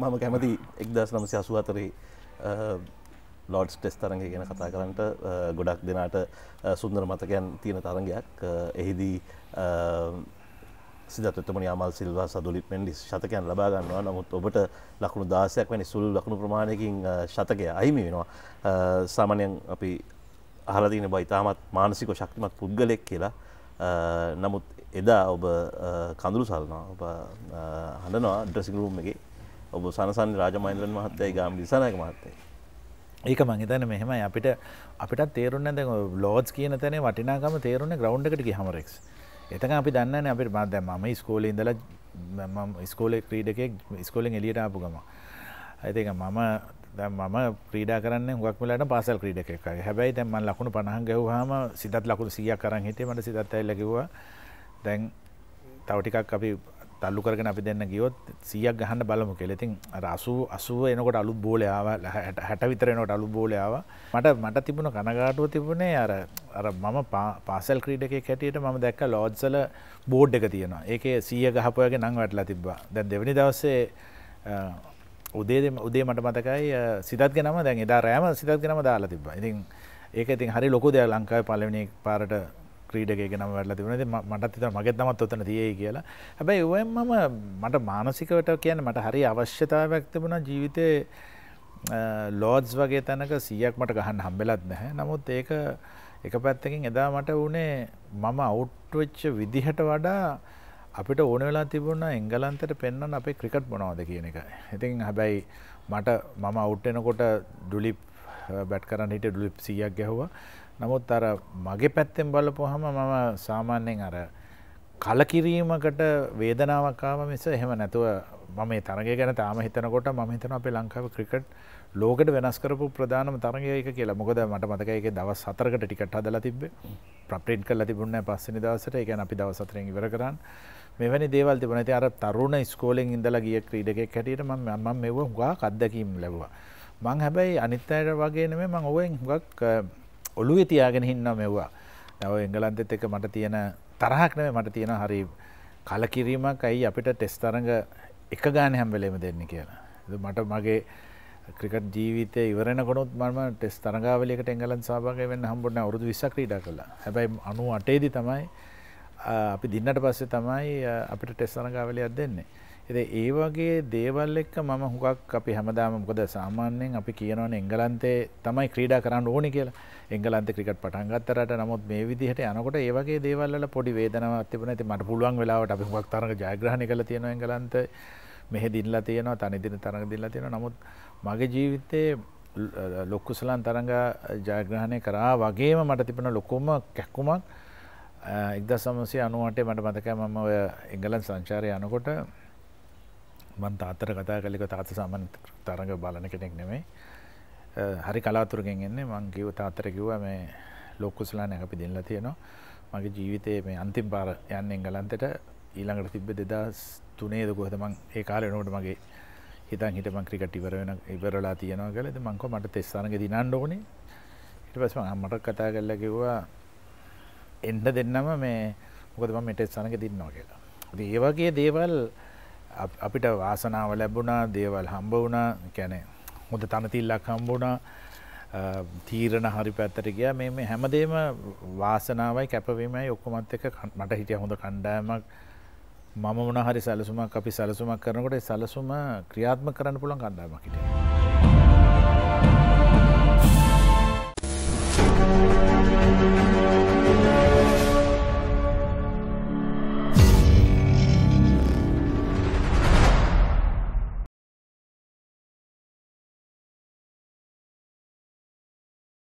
මම කැමති එක්දස් නමසි අසුවතරේ ලෝඩ්ස් ටෙස් තරග ගැන කතා කරන්නට ගොඩක් දෙනාට සුන්දර මතකයන් තියෙන තරගයක් එහිදී සිදතම යාමල් සිල්වා සදුලිත් මෙන්ඩි ශතකයන් ලබාගන්නවා නමුත් ඔබට ලකුණු දාසයක් වැනි සුල් ලකුණු ප්‍රමාණයකින් ශතකය අයිමි වෙනවා සාමනයෙන් අපි අහලදින බයි තාමත් මානසික ශක්තිමත් පුද්ගලෙක් කියලා නමුත් එදා ඔබ කඳුරු සල්නවා ඔබ හඳනවා ඩ්‍රසිගරුම් එකගේ ඔබ සනසන් රාජමයින්ලන් මහත්තයයි ගාම් විසනායක මහත්තේ. ඒක මංහිතන මෙහෙමයි අපිට අපිට තේරුන්න ඇද ලෝජ් කියන තැන වටිනාකම තේරුණ ග්‍රවන්්ඩකට හමරෙක්. එතක අපි දන්න අපිට මාද ම ස්කෝල ඉඳල ස්කෝල ක්‍රීඩකෙක් ස්කෝලෙන් එලියට ආපු ගම. ඇතික මම මම ප්‍රීඩ කරන්න ගක්මලට පාසල් ක්‍රීඩකක් හැබැයි තැම ලකුණු පණහන් ගැවහම සිතත් ලකුණු සිය කරන් හිටේ මට සිතත් ඇල්ලකිවා දැන් තවටිකක් අපි තල්ලු කරගෙන අපි දෙන්න ගියොත් සියක් ගහන්න බලමු කෙ ඉතින් රසු අසුව එනකොට අලු බෝලයාව හැට විතරෙනට අලු බෝලයාව මට මට තිබුණ කනගාටුව තිබුණේ අර අර මම පාසල් ක්‍රීඩ එක කැටියට ම දැක්ක ලෝඩ්සල බෝඩ් එක තියෙන ඒක සිය ගහපොයගේ නං වැටලා තිබ්බා දැ දෙවැනි දවස්සේ උදේ උදේ මට මතකයි සිතත් ගෙනම දැන් එදා රෑම සිතත් ගෙනම දාලා තිබ්බා ඉතින් ඒක ඉතින් හරි ලොකු දෙයක් ලංකාව පලවෙනි පාරට ක්‍රීඩක ගෙනම වැඩල තිබුණද මටත් ත මගේ තමත් ඔතන තියයි කියලා හැබැයි ඔයම් මම මට මානසිකවට කියන්න මට හරි අවශ්‍යතාවයක් තිබුණ ජීවිතය ලෝඩ්ස් වගේ තැනක සියක් මට ගහන් හම්බෙලත් නැහැ නමුත් ඒක එක පැත්තකින් එදා මට වනේ මම අවුට්වෙච්ච විදිහට වඩා අපිට ඕන වෙලා තිබුණ එංගලන්තට පෙන්න්න අපේ ක්‍රිකට් මොනවද කියන එක. ඉතින් හැබැයි මට මම අවුට්ටෙනකොට ඩුලිප් බැට් කරන්න හිට ඩුලිප් සියක් ගැහවා නමුත් අර මගේ පැත්තෙන් බලපුහම මම සාමාන්‍යයෙන් අර කලකිරීමකට වේදනාවකාම මිස එහෙම නැතුව මම තරග ගැන තාම හිතනකොට ම හිතන අපේ ලංකාව ක්‍රිකට් ලෝකට වෙනස් කරපු ප්‍රධානම තරගයක කියලා මොකද මට මතකයක දවස් සතරකට ටිකට හදලා තිබේ ප්‍රප්ටේට් කල තිබුණ පස්සනි දවසට එකැන අපි දවසතරෙන් ඉවර කරන්න මෙවැනි දේවල් තිබන අර තරුණ ස්කෝලෙන් ඉඳලා ගිය ක්‍රීඩකෙක් හැටියට ම මෙව හවා අදදකීම් ලැබවා මං හැබැයි අනිත් අයට වගේ නෙමෙයි මං ඔවෙන් හුඟක් ඔළුවේ තියාගෙන ඉන්නවා මෙව්වා. දැන් ඔය එංගලන්තෙත් එක මට තියෙන තරහක් නෙමෙයි මට තියෙන හරි කලකිරීමක් ඇයි අපිට ටෙස්ට් තරඟ එක ගානේ හැම වෙලේම දෙන්නේ කියලා. මට මගේ ක්‍රිකට ජීවිතය ඉවරෙනකොනොත් මම ටෙස් තරගාවලට එංගලන් සභාගය වන්න හම්බොන අවරුදු විසක් ්‍රීඩ කළ හැබයි අනු අටේදි තමයි අපි දින්නට පස්සේ තමයි අපිට ටෙස් තරගාවලයක් දෙන්නේ. එ ඒ වගේ දේවල් එක්ක මම හුකක් අපි හැමදාම මොකද සාමාන්‍යයෙන් අපි කියනවන එංගලන්තේ තමයි ක්‍රීඩා කරන්න ඕනි කියලා එංගලන්ත ක්‍රිකට් පටන්ගත්තරට නමුත් මේ විදිහට යනකොට ඒවගේ දේවල්ල පොඩි වේදනවත් තිබන ඇති මට පුළුවන් වෙලාවට අපි හුවක් තරග ජයග්‍රහණ කළ තියෙන එංගලන්ත මෙහෙ දිල්ලා තියෙනවා තනිදින තරඟ දිල්ලා තියෙන නමුත් මගේ ජීවිතයේ ලොක්කුසලන් තරඟ ජයග්‍රහණය කරා වගේම මට තිබෙන ලොකුම කැක්කුමක් එක්ද සමසය අනුවටේ මට මතකෑ මම ඔය එංගලන් සංචාරය යනකොට මන් තාත්තර කතා කලික තාත්ත සාමන් තරඟ බලන කෙනෙක් නෙමේ හරි කලාතුරගෙන් එන්නේ මං කිව් තාත්තර කිව්ව මේ ලොක්කුස්ලාන අපි දෙල්ලා තියෙනවා මගේ ජීවිතයේ මේ අන්තිම් පාර යන්න එංගලන්තට ඊළඟට තිබ්බ දෙදස් තුනේද කොහද මං ඒ කාලේ එනකොට මගේ හිතන් හිට මං ක්‍රිකට් ඉවර වෙන ඉවරලා තියනවා කියලා ඉතින් මං කො මට තෙස්සානක දිනන්න ඕනේ ඊට පස්සේ මං අම්මට කතා කරලා කිව්වා එන්න දෙන්නම මේ මොකද මම මෙතෙස්සානක දිනනවා කියලා. ඉතින් ඒ වගේ දේවල් අපිට වාසනාව ලැබුණා දේවල් හම්බ වුණා කැනෙ හොඳ තනතිල්ලක් හම්බුණා තීරණ හරි පැත්තට ගිය මේ හැමදේම වාසනාවයි කැපවීමයි ඔක්කොමත් එක මට හිටිය හොඳ කණ්ඩායමක් මම මොන හරි සැලසුමක් අපි සැලසුමක් කරනකොට සැලසුම ක්‍රියාත්ම කරන්න පුළන් කණ්ඩායමක් හිටිය.